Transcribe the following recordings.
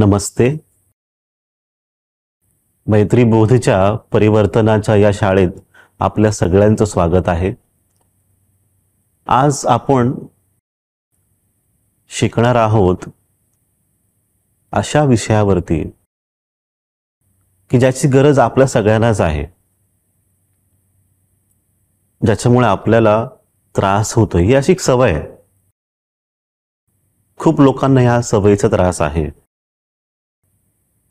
नमस्ते मैत्री बोधच्या परिवर्तनाच्या या शाळेत आपल्या सगळ्यांचं स्वागत आहे आज आपण शिकणार आहोत अशा विषयावरती की ज्याची गरज आपल्या सगळ्यांनाच आहे ज्याच्यामुळे आपल्याला त्रास होतो ही अशी एक सवय आहे खूप लोकांना या सवयीचा त्रास आहे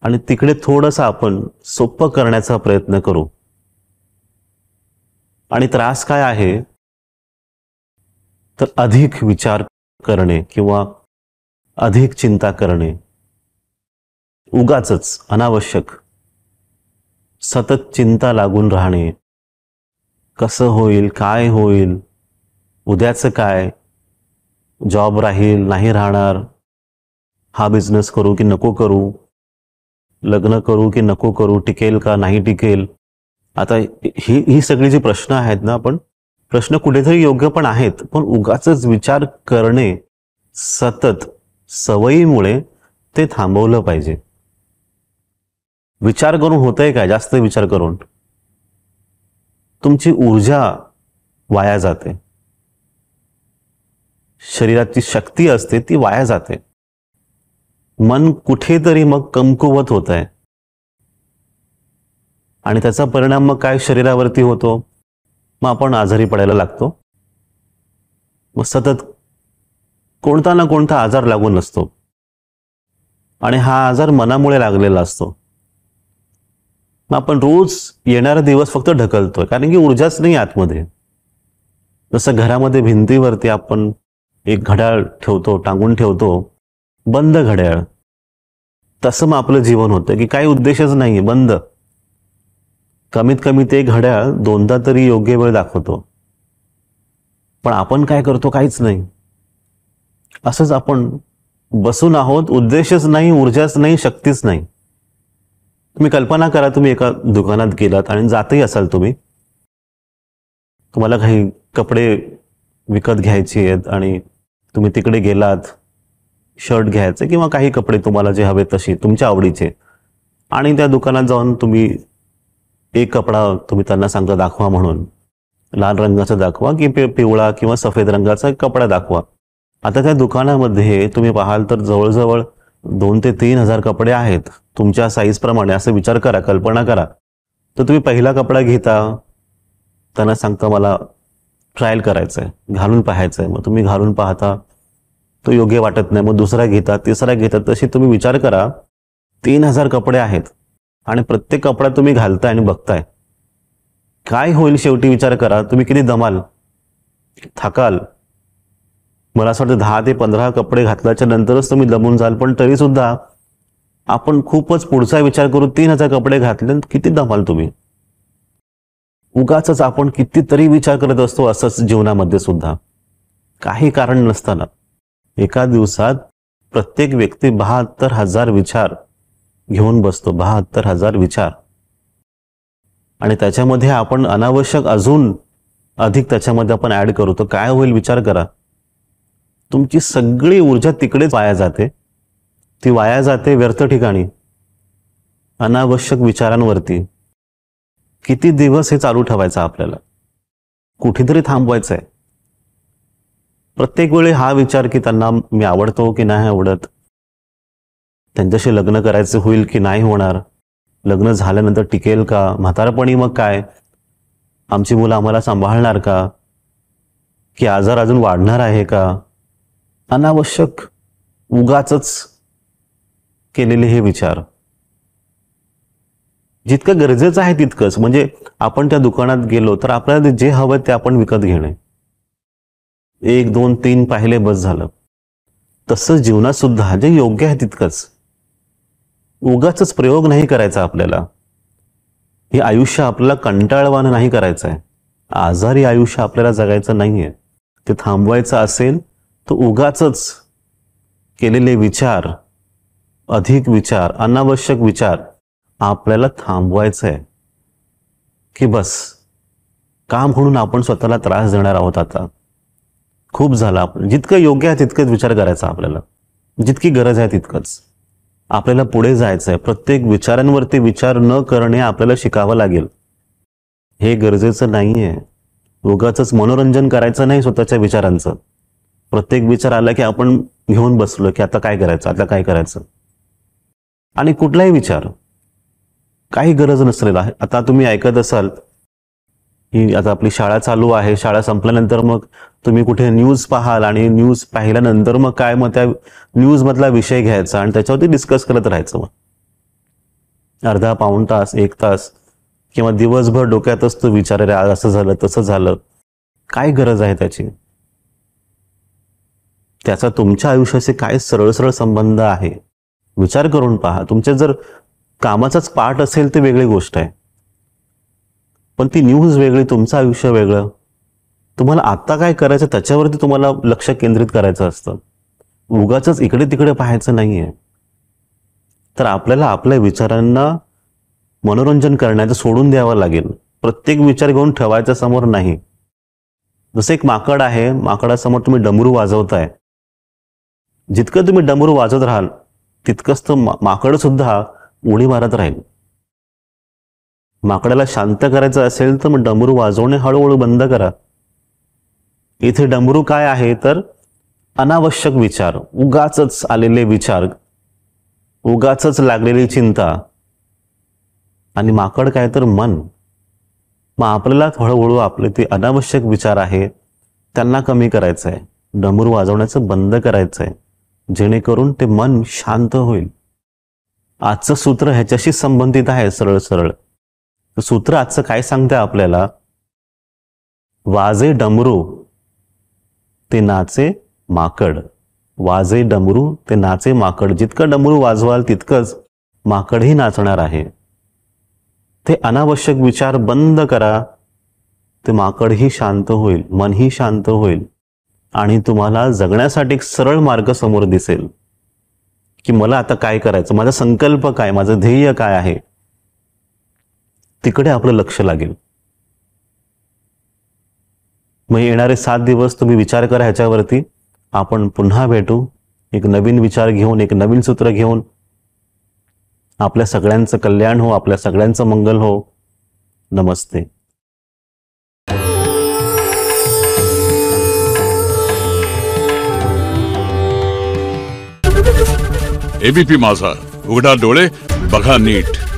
आणि तिकडे थोडंसं आपण सोपं करण्याचा प्रयत्न करू आणि त्रास काय आहे तर अधिक विचार करणे किंवा अधिक चिंता करणे उगाच अनावश्यक सतत चिंता लागून राहणे कसं होईल काय होईल उद्याच काय जॉब राहील नाही राहणार हा बिझनेस करू की नको करू लग्न करू की नको करू टिकेल का नाही टिकेल आता ही ही सगळी जी प्रश्न आहेत ना पण प्रश्न कुठेतरी योग्य पण आहेत पण उगाच विचार करणे सतत सवयीमुळे ते थांबवलं पाहिजे विचार करून होतंय काय जास्त विचार करून तुमची ऊर्जा वाया जाते शरीराची शक्ती असते ती वाया जाते मन कुठेतरी मग कमकुवत होत आहे आणि त्याचा परिणाम मग काय शरीरावरती होतो मग आपण आजारी पडायला लागतो मग सतत कोणता ना कोणता आजार लागून असतो आणि हा आजार मनामुळे लागलेला असतो मग आपण रोज येणारा दिवस फक्त ढकलतोय कारण की ऊर्जाच नाही आतमध्ये जसं घरामध्ये भिंतीवरती आपण एक घड्याळ ठेवतो टांगून ठेवतो बंद घड्याळ तसं मग आपलं जीवन होतं की काही उद्देशच नाही बंद कमीत कमी ते घड्याळ दोनदा तरी योग्य वेळ दाखवतो पण आपण काय करतो काहीच नाही असंच आपण बसून आहोत उद्देशच नाही ऊर्जाच नाही शक्तीच नाही तुम्ही कल्पना करा तुम्ही एका दुकानात गेलात आणि जातही असाल तुम्ही तुम्हाला काही कपडे विकत घ्यायचे आहेत आणि तुम्ही तिकडे गेलात शर्ट घ्यायचे किंवा काही कपडे तुम्हाला जे हवे तसे तुमच्या आवडीचे आणि त्या दुकानात जाऊन तुम्ही एक कपडा तुम्ही त्यांना सांगता दाखवा म्हणून लाल रंगाचा दाखवा की पिवळा किंवा सफेद रंगाचा कपडा दाखवा आता त्या दुकानामध्ये तुम्ही पाहाल तर जवळजवळ दोन ते तीन हजार कपडे आहेत तुमच्या साईजप्रमाणे असं विचार करा कल्पना करा तर तुम्ही पहिला कपडा घेता त्यांना सांगता मला ट्रायल करायचं आहे घालून पाहायचं आहे मग तुम्ही घालून पाहता तो योग्य वाटत नाही मग दुसरा घेता तिसरा घेतात तशी तुम्ही विचार करा तीन हजार कपडे आहेत आणि प्रत्येक कपडा तुम्ही घालताय आणि बघताय काय होईल शेवटी विचार करा तुम्ही किती दमाल थकाल मला असं वाटतं दहा ते पंधरा कपडे घातल्याच्या नंतरच तुम्ही दमून जाल पण तरी सुद्धा आपण खूपच पुढचा विचार करू तीन हजार कपडे घातले किती दमाल तुम्ही उगाच आपण कितीतरी विचार करत असतो असंच जीवनामध्ये सुद्धा काही कारण नसताना एका दिवसात प्रत्येक व्यक्ती बहात्तर हजार विचार घेऊन बसतो बहात्तर हजार विचार आणि त्याच्यामध्ये आपण अनावश्यक अजून अधिक त्याच्यामध्ये आपण ऍड करू तर काय होईल विचार करा तुमची सगळी ऊर्जा तिकडेच वाया जाते ती वाया जाते व्यर्थ ठिकाणी अनावश्यक विचारांवरती किती दिवस हे चालू ठेवायचं आपल्याला कुठेतरी थांबवायचं आहे प्रत्येक वेळी हा विचार की त्यांना मी आवडतो की नाही आवडत त्यांच्याशी लग्न करायचं होईल की नाही होणार लग्न झाल्यानंतर टिकेल का म्हातारपणी मग काय आमची मुलं आम्हाला सांभाळणार का की आजार अजून वाढणार आहे का अनावश्यक उगाच केलेले हे विचार जितकं गरजेचं आहे तितकंच म्हणजे आपण त्या दुकानात गेलो तर आपल्याला जे हवं ते आपण विकत घेणे एक दोन तीन पाहिले बस झालं तसंच जीवनात सुद्धा जे योग्य आहे तितकंच उगाच प्रयोग नाही करायचा आपल्याला हे आयुष्य आपल्याला कंटाळवानं नाही करायचं आहे आजारी आयुष्य आपल्याला जगायचं नाही आहे ते थांबवायचं असेल तर उगाच केलेले विचार अधिक विचार अनावश्यक विचार आपल्याला थांबवायचं आहे की बस काम म्हणून आपण स्वतःला त्रास देणार आहोत आता खूप झाला आपण जितकं योग्य आहे तितकंच विचार करायचा आपल्याला जितकी गरज आहे तितकंच आपल्याला पुढे जायचं आहे प्रत्येक विचारांवरती विचार न करणे आपल्याला शिकावं लागेल हे गरजेचं नाही आहे उगाच मनोरंजन करायचं नाही स्वतःच्या विचारांचं प्रत्येक विचार आला की आपण घेऊन बसलो की आता काय करायचं आता काय करायचं आणि कुठलाही विचार काही गरज नसलेला आता तुम्ही ऐकत असाल ही आता आपली शाळा चालू आहे शाळा संपल्यानंतर मग तुम्ही कुठे न्यूज पाहाल आणि न्यूज पाहिल्यानंतर मग काय मग त्या न्यूजमधला विषय घ्यायचा आणि त्याच्यावरती डिस्कस करत राहायचं मग अर्धा पाऊण तास एक तास किंवा दिवसभर डोक्यातच तो विचार रे आज असं झालं तसं झालं काय गरज आहे त्याची त्याचा तुमच्या आयुष्याशी काय सरळ सरळ संबंध आहे विचार करून पहा तुमच्या जर कामाचाच पाठ असेल ते वेगळी गोष्ट आहे पण ती न्यूज वेगळी तुमचं आयुष्य वेगळं तुम्हाला आता काय करायचं त्याच्यावरती तुम्हाला लक्ष केंद्रित करायचं असतं उगाच इकडे तिकडे पाहायचं नाहीये तर आपल्याला आपल्या विचारांना मनोरंजन करण्याचं सोडून द्यावं लागेल प्रत्येक विचार घेऊन ठेवायचा समोर नाही जसं एक माकड आहे माकडासमोर तुम्ही डमरू वाजवताय जितकं तुम्ही डमरू वाजवत राहाल तितकंच तर माकड सुद्धा उडी मारत राहील माकडाला शांत करायचं असेल तर मग डमरू वाजवणे हळूहळू बंद करा इथे डमरू काय आहे तर अनावश्यक विचार उगाच आलेले विचार उगाच लागलेली चिंता आणि माकड काय तर मन मग आपल्याला हळूहळू आपले ते अनावश्यक विचार आहे त्यांना कमी करायचं आहे डमरू वाजवण्याचं बंद करायचं आहे जेणेकरून ते मन शांत होईल आजचं सूत्र ह्याच्याशी संबंधित आहे सरळ सरळ सूत्र आजचं काय सांगतंय आपल्याला वाजे डमरू ते नाचे माकड वाजे डमरू ते नाचे माकड जितकं डमरू वाजवाल तितकंच माकडही नाचणार आहे ते अनावश्यक विचार बंद करा ते माकडही शांत होईल मनही शांत होईल आणि तुम्हाला जगण्यासाठी एक सरळ मार्ग समोर दिसेल की मला आता काय करायचं माझा संकल्प काय माझं ध्येय काय आहे तिकडे आपलं लक्ष लागेल मग येणारे सात दिवस तुम्ही विचार करा ह्याच्यावरती आपण पुन्हा भेटू एक नवीन विचार घेऊन एक नवीन सूत्र घेऊन आपल्या सगळ्यांचं कल्याण हो आपल्या सगळ्यांचं मंगल हो नमस्ते एबीपी माझा उघडा डोळे बघा नीट